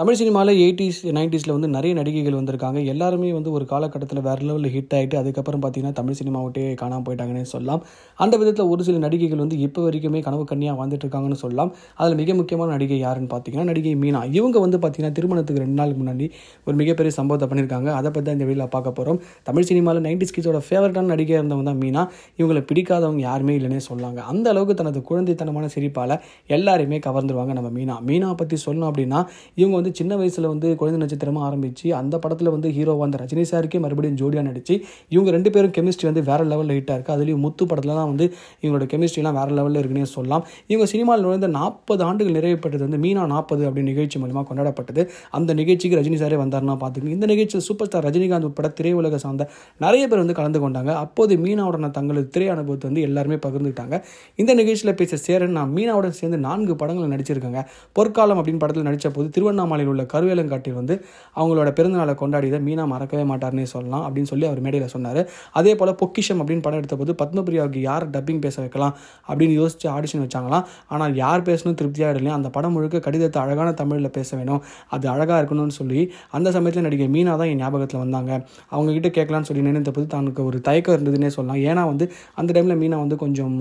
தமிழ் சினிமாவில் எயிட்டிஸ் நைன்டிஸில் வந்து நிறைய நடிகைகள் வந்திருக்காங்க எல்லாருமே வந்து ஒரு காலகட்டத்தில் வேறு லெவலில் ஹிட் ஆகிட்டு அதுக்கப்புறம் பார்த்தீங்கன்னா தமிழ் சினிமாவிட்டே காணாமல் போயிட்டாங்கன்னு சொல்லலாம் அந்த விதத்தில் ஒரு சில நடிகைகள் வந்து இப்போ வரைக்குமே கனவு கண்ணியாக வந்துட்டு இருக்காங்கன்னு சொல்லலாம் அதில் மிக முக்கியமான நடிகை யாருன்னு பார்த்தீங்கன்னா நடிகை மீனா இவங்க வந்து பார்த்தீங்கன்னா திருமணத்துக்கு ரெண்டு நாளுக்கு முன்னாடி ஒரு மிகப்பெரிய சம்பவத்தை பண்ணியிருக்காங்க அதை பற்றி தான் இந்த வீடியோவில் பார்க்க போகிறோம் தமிழ் சினிமாவில் நைன்டிஸ் கீஸோட ஃபேவரட்டான நடிகையாக இருந்தவங்க தான் மீனா இவங்களை பிடிக்காதவங்க யாருமே இல்லைன்னே சொல்லாங்க அந்த அளவுக்கு தனது குழந்தைத்தனமான சிரிப்பால் எல்லாருமே கவர்ந்துருவாங்க நம்ம மீனா மீனா பற்றி சொல்லணும் அப்படின்னா இவங்க வந்து வந்து சின்ன வயசில் வந்து குழந்தை நட்சத்திரமாக ஆரம்பித்து அந்த படத்தில் வந்து ஹீரோவாக அந்த ரஜினி சாருக்கே மறுபடியும் ஜோடியாக நடிச்சு இவங்க ரெண்டு பேரும் கெமிஸ்ட்ரி வந்து வேறு லெவலில் ஹிட்டாக இருக்குது அதுலேயும் முத்து படத்தில் தான் வந்து இவங்களோட கெமிஸ்ட்ரிலாம் வேறு லெவலில் இருக்குன்னே சொல்லலாம் இவங்க சினிமாவில் நுழைந்த நாற்பது ஆண்டுகள் நிறைவேற்றது வந்து மீனா நாற்பது அப்படின்னு நிகழ்ச்சி மூலமாக கொண்டாடப்பட்டது அந்த நிகழ்ச்சிக்கு ரஜினி சாரே வந்தார்னா பார்த்துக்கணும் இந்த நிகழ்ச்சியில் சூப்பர் ஸ்டார் ரஜினிகாந்த் உட்பட திரையுலக சார்ந்த நிறைய பேர் வந்து கலந்து கொண்டாங்க அப்போது மீனாவுடன் தங்களது திரை அனுபவத்தை வந்து எல்லாருமே பகிர்ந்துக்கிட்டாங்க இந்த நிகழ்ச்சியில் பேச சேரன் நான் மீனாவுடன் சேர்ந்து நான்கு படங்கள் நடிச்சிருக்காங்க பொற்காலம் அப்படின்னு படத்தில் நடித்த போது திருவண்ணாமலை திருவண்ணாமலையில் உள்ள கருவேலங்காட்டில் வந்து அவங்களோட பிறந்தநாளை கொண்டாடியதை மீனா மறக்கவே மாட்டார்னே சொல்லலாம் அப்படின்னு சொல்லி அவர் மேடையில் சொன்னார் அதே போல் பொக்கிஷம் அப்படின்னு படம் எடுத்த போது பத்மபிரியாவுக்கு யார் டப்பிங் பேச வைக்கலாம் அப்படின்னு யோசித்து ஆடிஷன் வச்சாங்களாம் ஆனால் யார் பேசணும் திருப்தியாக இல்லையா அந்த படம் முழுக்க கடிதத்தை அழகான தமிழில் பேச வேணும் அது அழகாக இருக்கணும்னு சொல்லி அந்த சமயத்தில் நடிகை மீனா தான் என் ஞாபகத்தில் வந்தாங்க அவங்ககிட்ட கேட்கலான்னு சொல்லி நினைத்த போது தனக்கு ஒரு தயக்கம் இருந்ததுன்னே சொல்லலாம் ஏன்னா வந்து அந்த டைமில் மீனா வந்து கொஞ்சம்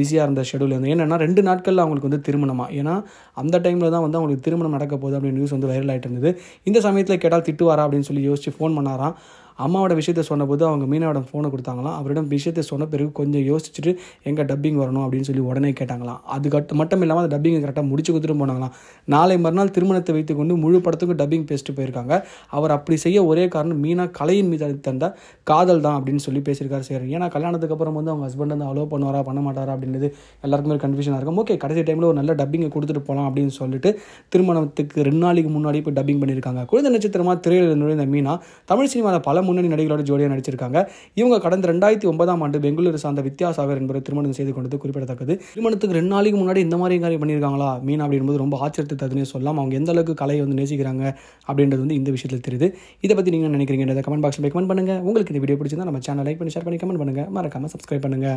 பிஸியாக இருந்த ஷெடியூல் இருந்தது ஏன்னா ரெண்டு நாட்களில் அவங்களுக்கு வந்து திருமணமாக ஏன்னா அந்த டைமில் தான் வந்து அவங்களுக்கு திருமணம் நடக்க போகுது அப்படின்னு நியூஸ் வந்து வைரல் ஆகிட்டு இருந்தது இந்த சமயத்தில் கேட்டால் திட்டுவாரா அப்படின்னு சொல்லி யோசிச்சு ஃபோன் பண்ணாராம் அம்மாவோட விஷயத்த சொன்னபோது அவங்க மீனாவோட ஃபோனை கொடுத்தாங்களாம் அவரிடம் விஷயத்தை சொன்ன பிறகு கொஞ்சம் யோசிச்சுட்டு எங்கே டப்பிங் வரணும் அப்படின்னு சொல்லி உடனே கேட்டாங்களாம் அதுக்கட்டு மட்டும் இல்லாமல் அந்த டப்பிங்கை கரெக்டாக முடிச்சு கொடுத்துட்டு போனாங்களாம் நாளை மறுநாள் திருமணத்தை வைத்துக்கொண்டு முழு படத்துக்கும் டப்பிங் பேசிட்டு போயிருக்காங்க அவர் அப்படி செய்ய ஒரே காரணம் மீனா கலையின் மீது தந்த காதல் தான் அப்படின்னு சொல்லி பேசியிருக்காரு சார் ஏன்னா கல்யாணத்துக்கு அப்புறம் வந்து அவங்க ஹஸ்பண்ட் வந்து அலோவ் பண்ணுவாரா பண்ண மாட்டாரா அப்படின்றது எல்லாருக்குமே ஒரு கன்ஃபியூஷனாக இருக்கும் ஓகே கடைசி டைமில் ஒரு நல்ல டப்பிங்கை கொடுத்துட்டு போகலாம் அப்படின்னு சொல்லிட்டு திருமணத்துக்கு ரெண்டு நாளைக்கு முன்னாடி போய் டப்பிங் பண்ணியிருக்காங்க குழந்தை நட்சத்திரமாக திரையில் நுழைந்த மீனா தமிழ் சினிமாவில் பல முன்னணி நடிகரோட ஜோடியாக நடிச்சிருக்காங்க இவங்க கடந்த ரெண்டாயிரத்தி ஒன்பதாம் ஆண்டு பெங்களூரு சார்ந்த வித்யாசாகர் என்பவர் திருமணம் செய்து கொண்டது குறிப்பிடத்தக்கது திருமணத்துக்கு ரெண்டு நாளைக்கு முன்னாடி இந்த மாதிரி காரியம் பண்ணியிருக்காங்களா மீன் அப்படின்போது ரொம்ப ஆச்சரியத்தை ததுனே சொல்லலாம் அவங்க எந்த அளவுக்கு கலையை வந்து நேசிக்கிறாங்க அப்படின்றது வந்து இந்த விஷயத்தில் தெரியுது இதை பற்றி நீங்கள் நினைக்கிறீங்க கமெண்ட் பாக்ஸில் கமெண்ட் பண்ணுங்கள் உங்களுக்கு இந்த வீடியோ பிடிச்சிருந்தா நம்ம சேனல் லைக் பண்ணி ஷேர் பண்ணி கமெண்ட் பண்ணுங்கள் மறக்காமல் சப்ஸ்கிரைப் பண்ணுங்கள்